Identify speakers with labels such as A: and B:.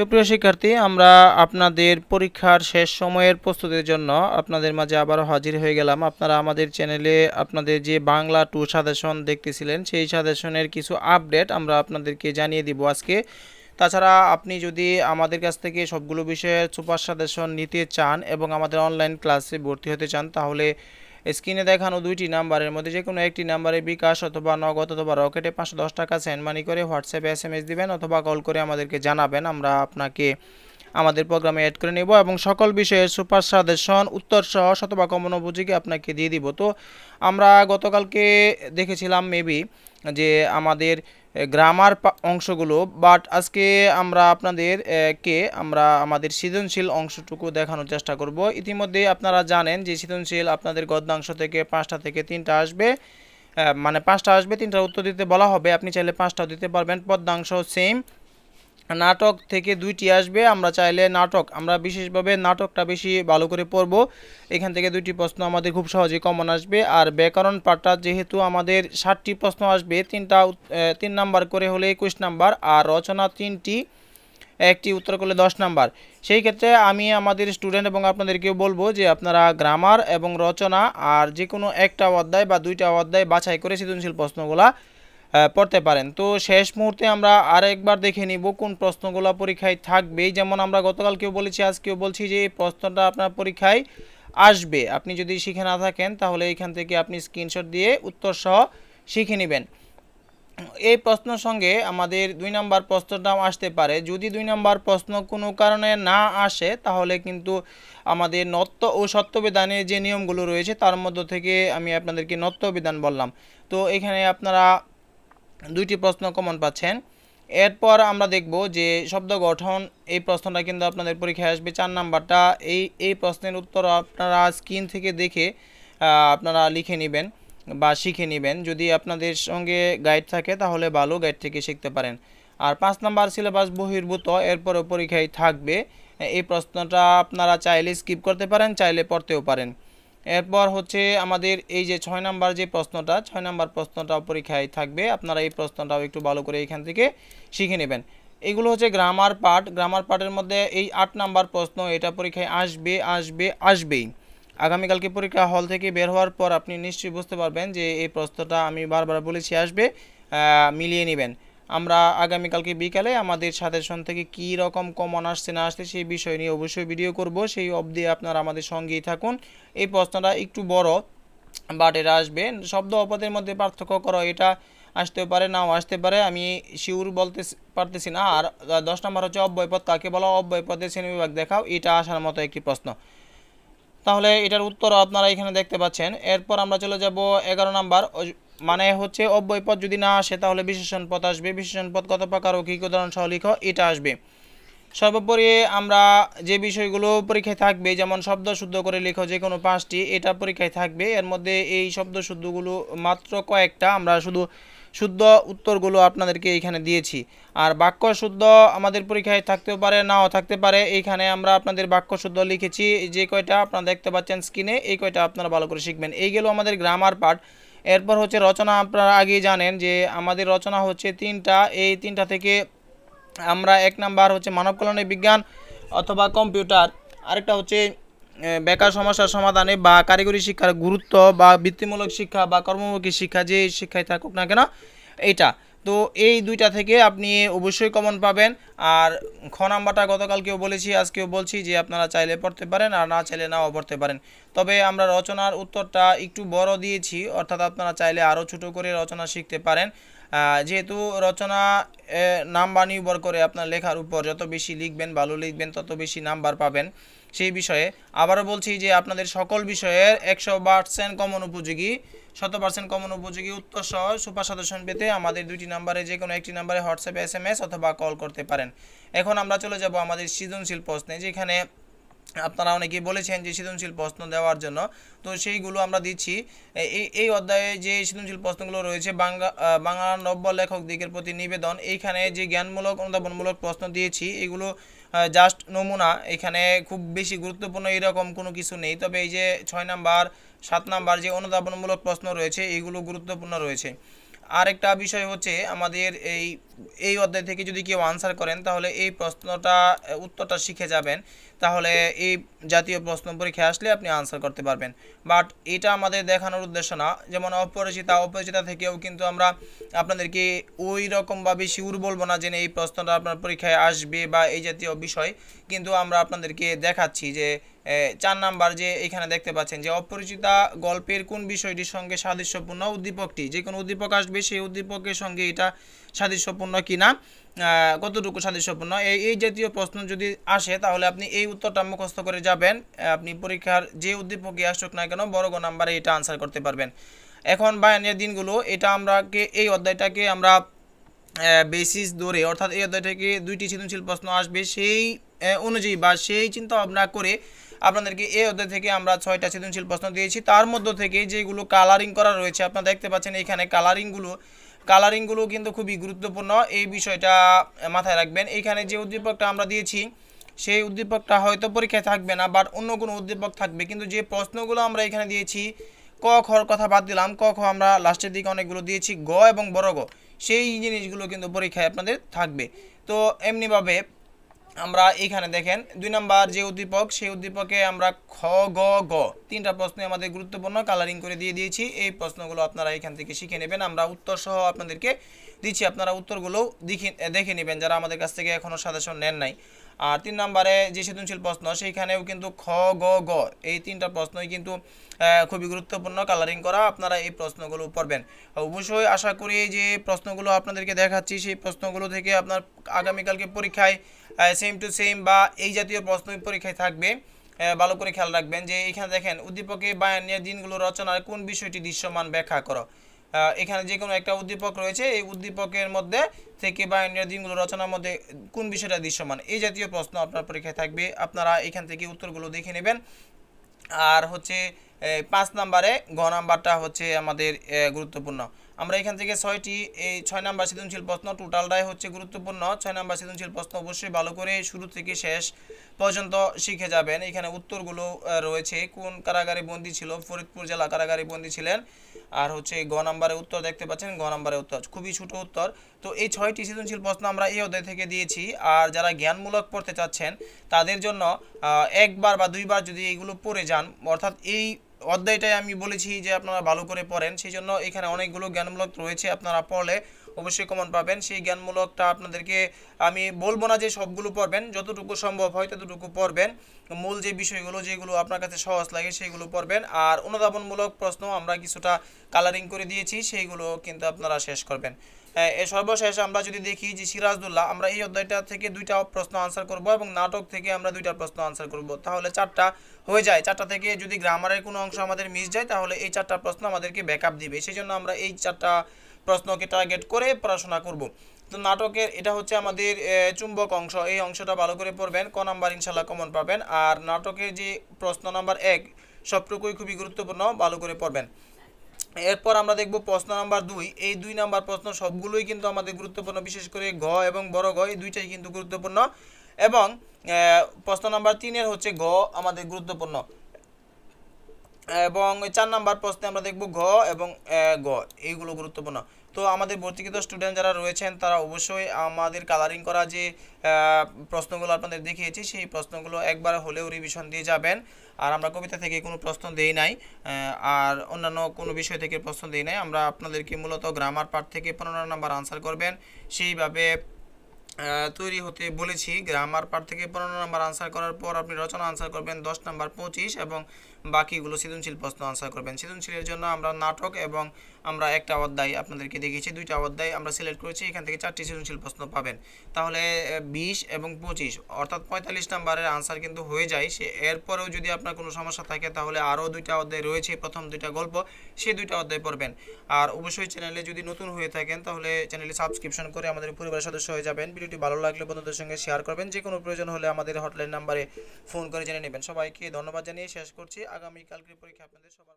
A: সুপ্রিয় শিক্ষার্থী আমরা আপনাদের পরীক্ষার শেষ সময়ের প্রস্তুতির জন্য আপনাদের মাঝে আবারও হাজির হয়ে গেলাম আপনারা আমাদের চ্যানেলে আপনাদের যে বাংলা টু সাজেশন দেখতেছিলেন সেই সাজেশনের কিছু আপডেট আমরা আপনাদেরকে জানিয়ে দিব আজকে তাছাড়া আপনি যদি আমাদের কাছ থেকে সবগুলো বিষয়ের সুপার সাজেশন নিতে চান এবং আমাদের অনলাইন ক্লাসে ভর্তি হতে চান তাহলে স্ক্রিনে দেখানো দুইটি নাম্বারের মধ্যে যে কোনো একটি নাম্বারে বিকাশ অথবা নগদ অথবা রকেটে পাঁচশো দশ টাকা সেন্ড মানি করে হোয়াটসঅ্যাপে এস এম এস দেবেন অথবা কল করে আমাদেরকে জানাবেন আমরা আপনাকে আমাদের প্রোগ্রামে অ্যাড করে নেব এবং সকল বিষয়ে সুপার সাজেশন উত্তর সহ শতবা কমন বুঝিকে আপনাকে দিয়ে দিব তো আমরা গতকালকে দেখেছিলাম মেবি যে আমাদের গ্রামার অংশগুলো বাট আজকে আমরা আপনাদের কে আমরা আমাদের সৃজনশীল অংশটুকু দেখানোর চেষ্টা করব ইতিমধ্যে আপনারা জানেন যে সৃজনশীল আপনাদের গদ্যাংশ থেকে পাঁচটা থেকে তিনটা আসবে মানে পাঁচটা আসবে তিনটার উত্তর দিতে বলা হবে আপনি চাইলে পাঁচটাও দিতে পারবেন পদ্মাংশ সেম নাটক থেকে দুইটি আসবে আমরা চাইলে নাটক আমরা বিশেষভাবে নাটকটা বেশি ভালো করে পড়ব এখান থেকে দুইটি প্রশ্ন আমাদের খুব সহজে কমন আসবে আর ব্যাকরণ পাঠটা যেহেতু আমাদের ষাটটি প্রশ্ন আসবে তিনটা তিন নাম্বার করে হলে একুশ নাম্বার আর রচনা তিনটি একটি উত্তর করলে দশ নাম্বার সেই ক্ষেত্রে আমি আমাদের স্টুডেন্ট এবং আপনাদেরকেও বলবো যে আপনারা গ্রামার এবং রচনা আর যে কোনো একটা অধ্যায় বা দুইটা অধ্যায় বাছাই করে সৃজনশীল প্রশ্নগুলা পড়তে পারেন তো শেষ মুহূর্তে আমরা আরেকবার দেখে নিব কোন প্রশ্নগুলো পরীক্ষায় থাকবে যেমন আমরা গতকালকেও বলেছি আজকেও বলছি যে এই প্রশ্নটা আপনার পরীক্ষায় আসবে আপনি যদি শিখে না থাকেন তাহলে এইখান থেকে আপনি স্ক্রিনশট দিয়ে উত্তর সহ শিখে নেবেন এই প্রশ্ন সঙ্গে আমাদের দুই নাম্বার প্রশ্নটা আসতে পারে যদি দুই নাম্বার প্রশ্ন কোনো কারণে না আসে তাহলে কিন্তু আমাদের নত্য ও সত্যবিধানের যে নিয়মগুলো রয়েছে তার মধ্য থেকে আমি আপনাদেরকে নত্য বিধান বললাম তো এখানে আপনারা দুইটি প্রশ্ন কমন পাচ্ছেন এরপর আমরা দেখব যে শব্দ গঠন এই প্রশ্নটা কিন্তু আপনাদের পরীক্ষায় আসবে চার নাম্বারটা এই এই প্রশ্নের উত্তর আপনারা স্ক্রিন থেকে দেখে আপনারা লিখে নেবেন বা শিখে নেবেন যদি আপনাদের সঙ্গে গাইড থাকে তাহলে ভালো গাইড থেকে শিখতে পারেন আর পাঁচ নাম্বার সিলেবাস বহির্ভূত এরপরও পরীক্ষায় থাকবে এই প্রশ্নটা আপনারা চাইলে স্কিপ করতে পারেন চাইলে পড়তেও পারেন এরপর হচ্ছে আমাদের এই যে ছয় নাম্বার যে প্রশ্নটা ছয় নাম্বার প্রশ্নটাও পরীক্ষায় থাকবে আপনারা এই প্রশ্নটাও একটু ভালো করে এখান থেকে শিখে নেবেন এগুলো হচ্ছে গ্রামার পার্ট গ্রামার পার্টের মধ্যে এই আট নাম্বার প্রশ্ন এটা পরীক্ষায় আসবে আসবে আসবেই আগামীকালকে পরীক্ষা হল থেকে বের হওয়ার পর আপনি নিশ্চয়ই বুঝতে পারবেন যে এই প্রশ্নটা আমি বারবার বলেছি আসবে মিলিয়ে নেবেন আমরা আগামীকালকে বিকালে আমাদের সাজেশন থেকে কি রকম কমন আসছে না আসছে সেই বিষয় নিয়ে অবশ্যই ভিডিও করব সেই অবধি আপনারা আমাদের সঙ্গেই থাকুন এই প্রশ্নটা একটু বড় বাট এটা আসবে শব্দ অপদের মধ্যে পার্থক্য করো এটা আসতে পারে নাও আসতে পারে আমি শিউর বলতে পারতেছি না আর দশ নম্বর হচ্ছে অব্যয়পদ কাকে বলা অব্যয়পদের শ্রেণীবিভাগ দেখাও এটা আসার মতো একটি প্রশ্ন তাহলে এটার উত্তর আপনারা এখানে দেখতে পাচ্ছেন এরপর আমরা চলে যাব এগারো নাম্বার মানে হচ্ছে অব্যয় পদ যদি না আসে তাহলে বিশেষণ পদ আসবে বিশেষণ পদ কত প্রকার ও কী উদাহরণ সহ লিখ এটা আসবে সর্বোপরি আমরা যে বিষয়গুলো পরীক্ষায় থাকবে যেমন শব্দ শুদ্ধ করে লেখো যে কোনো পাঁচটি এটা পরীক্ষায় থাকবে এর মধ্যে এই শব্দ শুদ্ধগুলো মাত্র কয়েকটা আমরা শুধু শুদ্ধ উত্তরগুলো আপনাদেরকে এইখানে দিয়েছি আর বাক্য শুদ্ধ আমাদের পরীক্ষায় থাকতেও পারে নাও থাকতে পারে এইখানে আমরা আপনাদের বাক্য শুদ্ধ লিখেছি যে কয়টা আপনারা দেখতে পাচ্ছেন স্ক্রিনে এই কয়টা আপনারা ভালো করে শিখবেন এই গেল আমাদের গ্রামার পার্ট এরপর হচ্ছে রচনা আপনারা আগেই জানেন যে আমাদের রচনা হচ্ছে তিনটা এই তিনটা থেকে আমরা এক নাম্বার হচ্ছে মানব কল্যাণে বিজ্ঞান অথবা কম্পিউটার আরেকটা হচ্ছে বেকার সমস্যার সমাধানে বা কারিগরি শিক্ষার গুরুত্ব বা বৃত্তিমূলক শিক্ষা বা কর্মমুখী শিক্ষা যে শিক্ষায় থাকুক না কেন এটা তো এই দুইটা থেকে আপনি অবশ্যই কমন পাবেন আর খ নাম্বারটা গতকালকেও বলেছি আজকেও বলছি যে আপনারা চাইলে পড়তে পারেন আর না চাইলে নাও পড়তে পারেন তবে আমরা রচনার উত্তরটা একটু বড় দিয়েছি অর্থাৎ আপনারা চাইলে আরও ছোট করে রচনা শিখতে পারেন যেহেতু রচনা নাম্বার নির্ভর করে আপনার লেখার উপর যত বেশি লিখবেন ভালো লিখবেন তত বেশি নাম্বার পাবেন সেই বিষয়ে আবারও বলছি যে আপনাদের সকল বিষয়ের একশো পার্সেন্ট কমন উপযোগী শত পার্সেন্ট কমন উপযোগী উত্তর সহ সুপার সদস্য পেতে আমাদের দুইটি নাম্বারে যে কোনো একটি নাম্বারে হোয়াটসঅ্যাপে এস অথবা কল করতে পারেন এখন আমরা চলে যাব আমাদের সৃজনশীল প্রশ্নে যেখানে আপনারা অনেকেই বলেছেন যে সৃজনশীল প্রশ্ন দেওয়ার জন্য তো সেইগুলো আমরা দিচ্ছি এই এই অধ্যায়ে যে সৃজনশীল প্রশ্নগুলো রয়েছে বাংলা বাংলা নব্য লেখক দিকের প্রতি নিবেদন এইখানে যে জ্ঞানমূলক অনুধাবনমূলক প্রশ্ন দিয়েছি এগুলো জাস্ট নমুনা এখানে খুব বেশি গুরুত্বপূর্ণ এরকম কোনো কিছু নেই তবে এই যে ছয় নাম্বার সাত নাম্বার যে অনুধাবনমূলক প্রশ্ন রয়েছে এগুলো গুরুত্বপূর্ণ রয়েছে আরেকটা বিষয় হচ্ছে আমাদের এই এই অধ্যায় থেকে যদি কেউ আনসার করেন তাহলে এই প্রশ্নটা উত্তরটা শিখে যাবেন তাহলে এই জাতীয় প্রশ্ন পরীক্ষায় আসলে আপনি আনসার করতে পারবেন বাট এটা আমাদের দেখানোর উদ্দেশ্য না যেমন অপরিচিতা অপরিচিতা থেকেও কিন্তু আমরা আপনাদেরকে ওই রকমভাবে বা বেশি বলবো না যে এই প্রশ্নটা আপনার পরীক্ষায় আসবে বা এই জাতীয় বিষয় কিন্তু আমরা আপনাদেরকে দেখাচ্ছি যে চার নাম্বার যে এখানে দেখতে পাচ্ছেন যে অপরিচিতা গল্পের কোন বিষয়টির সঙ্গে সাদৃশ্যপূর্ণ উদ্দীপকটি যে কোনো উদ্দীপক আসবে সেই উদ্দীপকের সঙ্গে এটা সাদৃশ্যপূর্ণ কিনা কতটুকু সাদৃশ্যপূর্ণ এই এই জাতীয় প্রশ্ন যদি আসে তাহলে আপনি এই উত্তরটা মুখস্থ করে যাবেন আপনি পরীক্ষার যে উদ্দীপকে আসুক না কেন বড় নাম্বারে এটা আনসার করতে পারবেন এখন বায়ানের দিনগুলো এটা আমরাকে এই অধ্যায়টাকে আমরা বেসিস ধরে অর্থাৎ এই অধ্যায়টাকে দুইটি সৃজনশীল প্রশ্ন আসবে সেই অনুযায়ী বা সেই চিন্তা ভাবনা করে আপনাদেরকে এই অধ্যায় থেকে আমরা ছয়টা সৃজনশীল প্রশ্ন দিয়েছি তার মধ্য থেকে যেগুলো কালারিং করা রয়েছে আপনারা দেখতে পাচ্ছেন এখানে কালারিংগুলো কালারিংগুলো কিন্তু খুবই গুরুত্বপূর্ণ এই বিষয়টা মাথায় রাখবেন এখানে যে উদ্দীপকটা আমরা দিয়েছি সেই উদ্দীপকটা হয়তো পরীক্ষায় থাকবে না বাট অন্য কোনো উদ্দীপক থাকবে কিন্তু যে প্রশ্নগুলো আমরা এখানে দিয়েছি ক খর কথা বাদ দিলাম ক খ আমরা লাস্টের দিকে অনেকগুলো দিয়েছি গ এবং বড় গ সেই জিনিসগুলো কিন্তু পরীক্ষায় আপনাদের থাকবে তো এমনিভাবে আমরা এইখানে দেখেন দুই নাম্বার যে উদ্দীপক সেই উদ্দীপকে আমরা খ গ গ তিনটা প্রশ্নে আমাদের গুরুত্বপূর্ণ কালারিং করে দিয়ে দিয়েছি এই প্রশ্নগুলো আপনারা এখান থেকে শিখে নেবেন আমরা উত্তর সহ আপনাদেরকে দিচ্ছি আপনারা উত্তরগুলো দেখে দেখে নেবেন যারা আমাদের কাছ থেকে এখনও সাজেশন নেন নাই আর তিন নম্বরে যে সৃজনশীল প্রশ্ন সেইখানেও কিন্তু খ গ গ এই তিনটা প্রশ্নই কিন্তু খুবই গুরুত্বপূর্ণ কালারিং করা আপনারা এই প্রশ্নগুলো পড়বেন অবশ্যই আশা করি যে প্রশ্নগুলো আপনাদেরকে দেখাচ্ছি সেই প্রশ্নগুলো থেকে আপনার আগামীকালকে পরীক্ষায় সেম টু সেম বা এই জাতীয় প্রশ্ন পরীক্ষায় থাকবে ভালো করে খেয়াল রাখবেন যে এখানে দেখেন উদ্দীপকে নিয়ে দিনগুলো রচনার কোন বিষয়টি দৃশ্যমান ব্যাখ্যা করো এখানে যে কোনো একটা উদ্দীপক রয়েছে এই উদ্দীপকের মধ্যে থেকে বা ইন্ডিয়ার দিনগুলো রচনার মধ্যে কোন বিষয়টা দৃশ্যমান এই জাতীয় প্রশ্ন আপনার পরীক্ষায় থাকবে আপনারা এখান থেকে উত্তরগুলো দেখে নেবেন আর হচ্ছে পাঁচ নাম্বারে ঘ নাম্বারটা হচ্ছে আমাদের গুরুত্বপূর্ণ আমরা এখান থেকে ছয়টি এই ছয় নাম্বার সৃজনশীল প্রশ্ন টোটালটাই হচ্ছে গুরুত্বপূর্ণ ছয় নাম্বার সৃজনশীল প্রশ্ন অবশ্যই ভালো করে শুরু থেকে শেষ পর্যন্ত শিখে যাবেন এখানে উত্তরগুলো রয়েছে কোন কারাগারে বন্দী ছিল ফরিদপুর জেলা কারাগারে বন্দী ছিলেন আর হচ্ছে গ নাম্বারে উত্তর দেখতে পাচ্ছেন গ নাম্বারে উত্তর খুবই ছোট উত্তর তো এই ছয়টি সৃজনশীল প্রশ্ন আমরা এই অধ্যায় থেকে দিয়েছি আর যারা জ্ঞানমূলক পড়তে চাচ্ছেন তাদের জন্য একবার বা দুইবার যদি এইগুলো পড়ে যান অর্থাৎ এই অধ্যায়টাই আমি বলেছি যে আপনারা ভালো করে পড়েন সেই জন্য এখানে অনেকগুলো জ্ঞানমূলক রয়েছে আপনারা পড়লে অবশ্যই কমন পাবেন সেই জ্ঞানমূলকটা আপনাদেরকে আমি বলবো না যে সবগুলো পড়বেন যতটুকু সম্ভব হয় ততটুকু পড়বেন মূল যে বিষয়গুলো যেগুলো আপনার কাছে সহজ লাগে সেইগুলো পড়বেন আর অনুধাবনমূলক প্রশ্ন আমরা কিছুটা কালারিং করে দিয়েছি সেইগুলো কিন্তু আপনারা শেষ করবেন সর্বশেষ আমরা যদি দেখি যে সিরাজদুল্লাহ আমরা এই অধ্যায়টা থেকে দুইটা প্রশ্ন আনসার করব এবং নাটক থেকে আমরা দুইটা প্রশ্ন আনসার করব তাহলে চারটা হয়ে যায় চারটা থেকে যদি গ্রামারের কোনো অংশ আমাদের মিস যায় তাহলে এই চারটা প্রশ্ন আমাদেরকে ব্যাকআপ দিবে সেই জন্য আমরা এই চারটা প্রশ্নকে টার্গেট করে পড়াশোনা করব তো নাটকের এটা হচ্ছে আমাদের চুম্বক অংশ এই অংশটা ভালো করে পড়বেন ক নাম্বার ইনশাল্লাহ কমন পাবেন আর নাটকের যে প্রশ্ন নাম্বার এক সবটুকুই খুবই গুরুত্বপূর্ণ ভালো করে পড়বেন এরপর আমরা দেখব প্রশ্ন নাম্বার দুই এই দুই নাম্বার প্রশ্ন সবগুলোই কিন্তু আমাদের গুরুত্বপূর্ণ বিশেষ করে ঘ এবং বড় গ এই দুইটাই কিন্তু গুরুত্বপূর্ণ এবং প্রশ্ন নাম্বার তিনের হচ্ছে ঘ আমাদের গুরুত্বপূর্ণ এবং চার নাম্বার প্রশ্নে আমরা দেখব ঘ এবং গ এইগুলো গুরুত্বপূর্ণ তো আমাদের ভর্তিকৃত স্টুডেন্ট যারা রয়েছেন তারা অবশ্যই আমাদের কালারিং করা যে প্রশ্নগুলো আপনাদের দেখিয়েছি সেই প্রশ্নগুলো একবার হলেও রিভিশন দিয়ে যাবেন আর আমরা কবিতা থেকে কোনো প্রশ্ন দেই নাই আর অন্যান্য কোনো বিষয় থেকে প্রশ্ন দেই নাই আমরা আপনাদেরকে মূলত গ্রামার পার্ট থেকে পনেরো নম্বর আনসার করবেন সেইভাবে তৈরি হতে বলেছি গ্রামার পার থেকে পনেরো নম্বর আনসার করার পর আপনি রচনা আনসার করবেন দশ নম্বর পঁচিশ এবং বাকিগুলো সৃজনশীল প্রশ্ন আনসার করবেন সৃজনশীলের জন্য আমরা নাটক এবং আমরা একটা অধ্যায় আপনাদেরকে দেখিয়েছি দুইটা অধ্যায় আমরা সিলেক্ট করেছি এখান থেকে চারটি সৃজনশীল প্রশ্ন পাবেন তাহলে বিশ এবং পঁচিশ অর্থাৎ পঁয়তাল্লিশ নম্বরের আনসার কিন্তু হয়ে যায় সে এরপরেও যদি আপনার কোনো সমস্যা থাকে তাহলে আরও দুইটা অধ্যায় রয়েছে প্রথম দুইটা গল্প সেই দুইটা অধ্যায় পড়বেন আর অবশ্যই চ্যানেলে যদি নতুন হয়ে থাকেন তাহলে চ্যানেলে সাবস্ক্রিপশন করে আমাদের পরিবারের সদস্য হয়ে যাবেন ভিডিওটি ভালো লাগলে বন্ধুদের সঙ্গে শেয়ার করবেন যে কোনো প্রয়োজন হলে আমাদের হটলাইন নাম্বারে ফোন করে জেনে নেবেন সবাইকে ধন্যবাদ জানিয়ে শেষ করছি আগামীকালকে পরীক্ষা আপনাদের সবার